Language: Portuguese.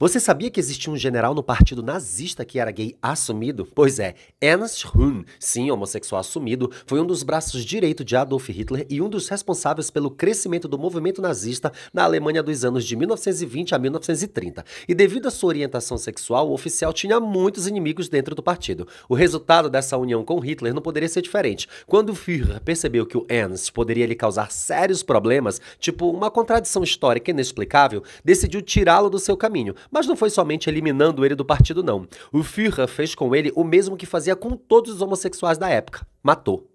Você sabia que existia um general no partido nazista que era gay assumido? Pois é, Ernst Huhn, sim, homossexual assumido, foi um dos braços direito de Adolf Hitler e um dos responsáveis pelo crescimento do movimento nazista na Alemanha dos anos de 1920 a 1930. E devido à sua orientação sexual, o oficial tinha muitos inimigos dentro do partido. O resultado dessa união com Hitler não poderia ser diferente. Quando Führer percebeu que o Ernst poderia lhe causar sérios problemas, tipo uma contradição histórica inexplicável, decidiu tirá-lo do seu caminho, mas não foi somente eliminando ele do partido, não. O Führer fez com ele o mesmo que fazia com todos os homossexuais da época: matou.